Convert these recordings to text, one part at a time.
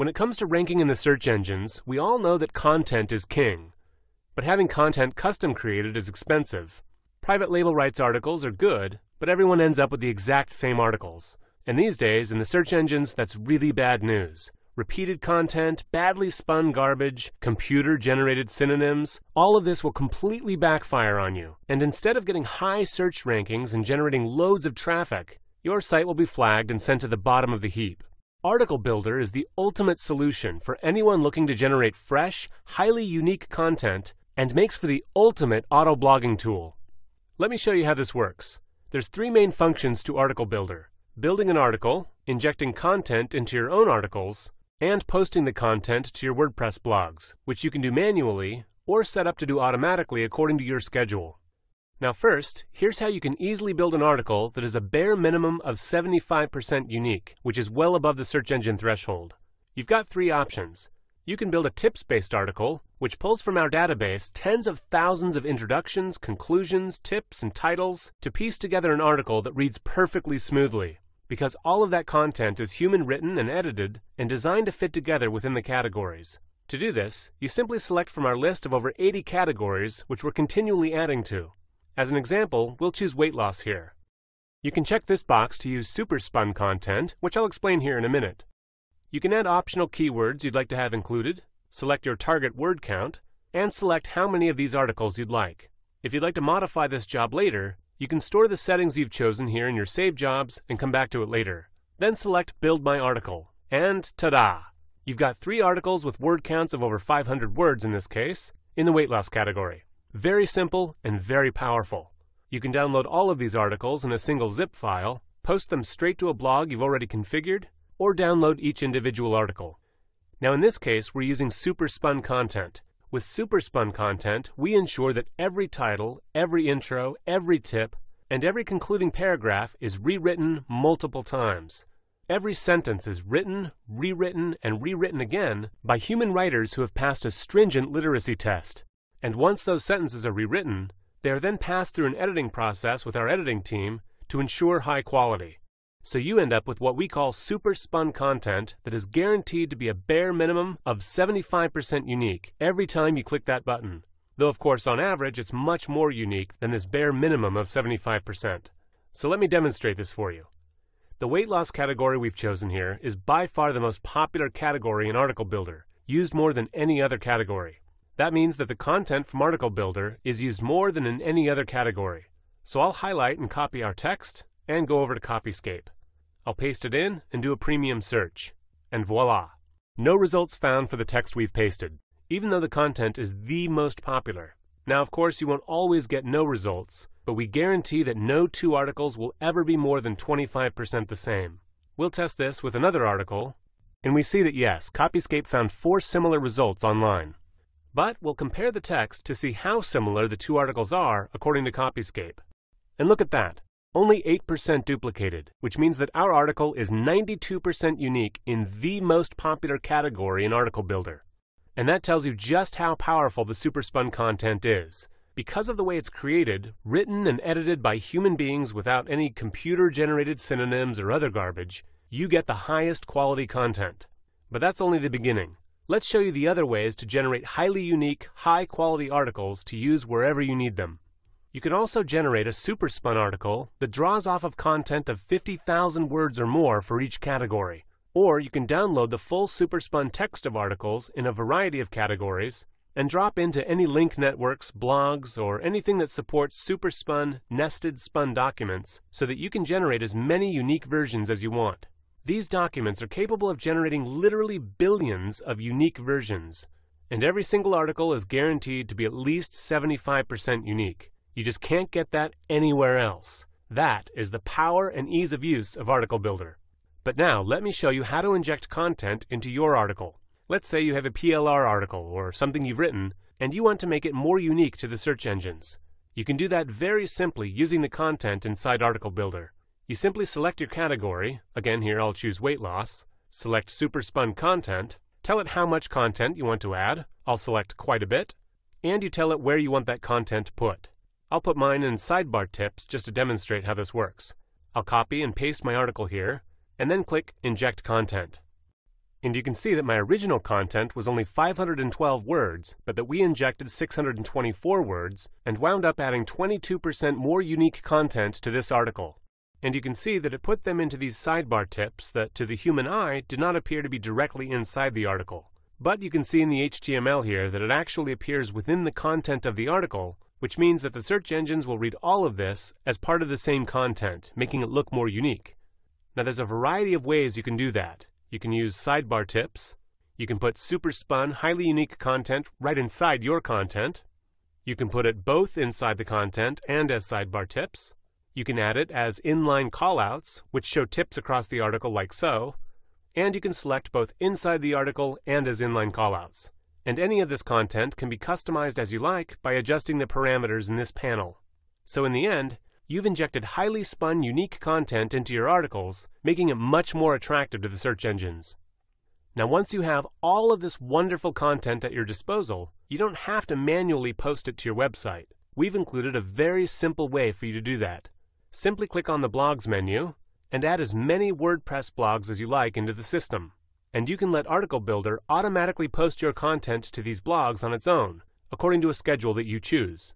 When it comes to ranking in the search engines, we all know that content is king. But having content custom created is expensive. Private label rights articles are good, but everyone ends up with the exact same articles. And these days, in the search engines, that's really bad news. Repeated content, badly spun garbage, computer generated synonyms, all of this will completely backfire on you. And instead of getting high search rankings and generating loads of traffic, your site will be flagged and sent to the bottom of the heap. Article Builder is the ultimate solution for anyone looking to generate fresh, highly unique content and makes for the ultimate auto-blogging tool. Let me show you how this works. There's three main functions to Article Builder. Building an article, injecting content into your own articles, and posting the content to your WordPress blogs, which you can do manually or set up to do automatically according to your schedule. Now first, here's how you can easily build an article that is a bare minimum of 75% unique, which is well above the search engine threshold. You've got three options. You can build a tips-based article, which pulls from our database tens of thousands of introductions, conclusions, tips, and titles to piece together an article that reads perfectly smoothly, because all of that content is human-written and edited and designed to fit together within the categories. To do this, you simply select from our list of over 80 categories which we're continually adding to. As an example, we'll choose weight loss here. You can check this box to use superspun content, which I'll explain here in a minute. You can add optional keywords you'd like to have included, select your target word count, and select how many of these articles you'd like. If you'd like to modify this job later, you can store the settings you've chosen here in your Save Jobs and come back to it later. Then select Build My Article, and ta-da! You've got three articles with word counts of over 500 words in this case, in the weight loss category. Very simple and very powerful. You can download all of these articles in a single zip file, post them straight to a blog you've already configured, or download each individual article. Now in this case, we're using Superspun content. With Superspun content, we ensure that every title, every intro, every tip, and every concluding paragraph is rewritten multiple times. Every sentence is written, rewritten, and rewritten again by human writers who have passed a stringent literacy test. And once those sentences are rewritten, they are then passed through an editing process with our editing team to ensure high quality. So you end up with what we call super spun content that is guaranteed to be a bare minimum of 75% unique every time you click that button. Though, of course, on average, it's much more unique than this bare minimum of 75%. So let me demonstrate this for you. The weight loss category we've chosen here is by far the most popular category in Article Builder, used more than any other category. That means that the content from Article Builder is used more than in any other category. So I'll highlight and copy our text and go over to Copyscape. I'll paste it in and do a premium search. And voila! No results found for the text we've pasted, even though the content is the most popular. Now, of course, you won't always get no results, but we guarantee that no two articles will ever be more than 25% the same. We'll test this with another article, and we see that yes, Copyscape found four similar results online. But we'll compare the text to see how similar the two articles are according to Copyscape. And look at that, only 8% duplicated, which means that our article is 92% unique in the most popular category in Article Builder. And that tells you just how powerful the superspun content is. Because of the way it's created, written and edited by human beings without any computer-generated synonyms or other garbage, you get the highest quality content. But that's only the beginning. Let's show you the other ways to generate highly unique, high-quality articles to use wherever you need them. You can also generate a superspun article that draws off of content of 50,000 words or more for each category. Or you can download the full superspun text of articles in a variety of categories and drop into any link networks, blogs, or anything that supports superspun, nested spun documents so that you can generate as many unique versions as you want. These documents are capable of generating literally billions of unique versions, and every single article is guaranteed to be at least 75% unique. You just can't get that anywhere else. That is the power and ease of use of Article Builder. But now, let me show you how to inject content into your article. Let's say you have a PLR article or something you've written, and you want to make it more unique to the search engines. You can do that very simply using the content inside Article Builder. You simply select your category, again here I'll choose weight loss, select superspun content, tell it how much content you want to add, I'll select quite a bit, and you tell it where you want that content put. I'll put mine in sidebar tips just to demonstrate how this works. I'll copy and paste my article here, and then click Inject Content. And you can see that my original content was only 512 words, but that we injected 624 words and wound up adding 22% more unique content to this article and you can see that it put them into these sidebar tips that, to the human eye, do not appear to be directly inside the article. But you can see in the HTML here that it actually appears within the content of the article, which means that the search engines will read all of this as part of the same content, making it look more unique. Now there's a variety of ways you can do that. You can use sidebar tips, you can put super-spun, highly unique content right inside your content, you can put it both inside the content and as sidebar tips, you can add it as inline callouts, which show tips across the article like so, and you can select both inside the article and as inline callouts. And any of this content can be customized as you like by adjusting the parameters in this panel. So in the end, you've injected highly spun unique content into your articles, making it much more attractive to the search engines. Now once you have all of this wonderful content at your disposal, you don't have to manually post it to your website. We've included a very simple way for you to do that simply click on the Blogs menu and add as many WordPress blogs as you like into the system. And you can let Article Builder automatically post your content to these blogs on its own, according to a schedule that you choose.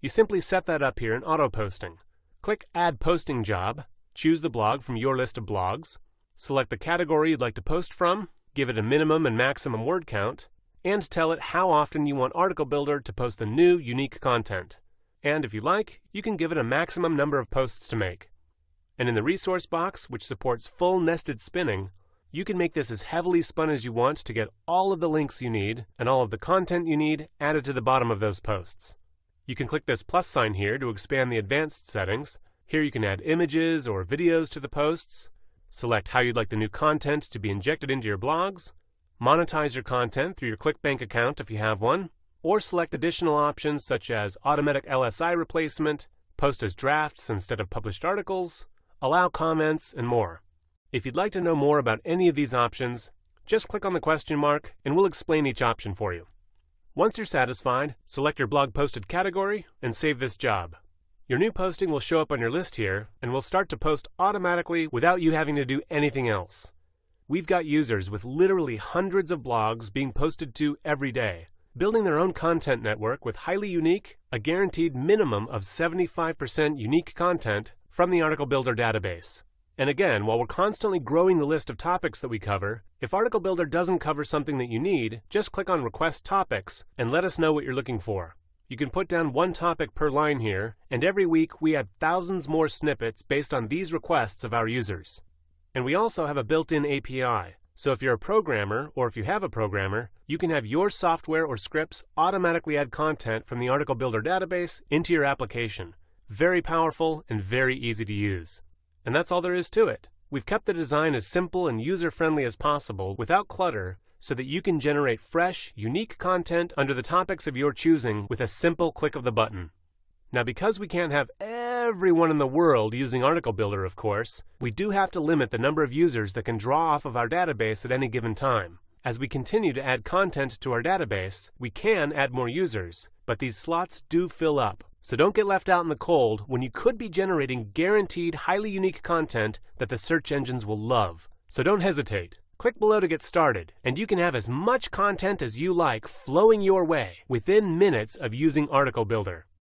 You simply set that up here in Auto Posting. Click Add Posting Job, choose the blog from your list of blogs, select the category you'd like to post from, give it a minimum and maximum word count, and tell it how often you want Article Builder to post the new, unique content. And if you like, you can give it a maximum number of posts to make. And in the resource box, which supports full nested spinning, you can make this as heavily spun as you want to get all of the links you need and all of the content you need added to the bottom of those posts. You can click this plus sign here to expand the advanced settings. Here you can add images or videos to the posts, select how you'd like the new content to be injected into your blogs, monetize your content through your ClickBank account if you have one, or select additional options such as automatic LSI replacement, post as drafts instead of published articles, allow comments, and more. If you'd like to know more about any of these options, just click on the question mark and we'll explain each option for you. Once you're satisfied, select your blog posted category and save this job. Your new posting will show up on your list here and will start to post automatically without you having to do anything else. We've got users with literally hundreds of blogs being posted to every day, building their own content network with highly unique, a guaranteed minimum of 75% unique content from the Article Builder database. And again, while we're constantly growing the list of topics that we cover, if Article Builder doesn't cover something that you need, just click on Request Topics and let us know what you're looking for. You can put down one topic per line here, and every week we add thousands more snippets based on these requests of our users. And we also have a built-in API, so if you're a programmer, or if you have a programmer, you can have your software or scripts automatically add content from the Article Builder database into your application. Very powerful and very easy to use. And that's all there is to it. We've kept the design as simple and user-friendly as possible without clutter so that you can generate fresh, unique content under the topics of your choosing with a simple click of the button. Now because we can't have everyone in the world using Article Builder, of course, we do have to limit the number of users that can draw off of our database at any given time. As we continue to add content to our database, we can add more users, but these slots do fill up. So don't get left out in the cold when you could be generating guaranteed highly unique content that the search engines will love. So don't hesitate. Click below to get started, and you can have as much content as you like flowing your way within minutes of using Article Builder.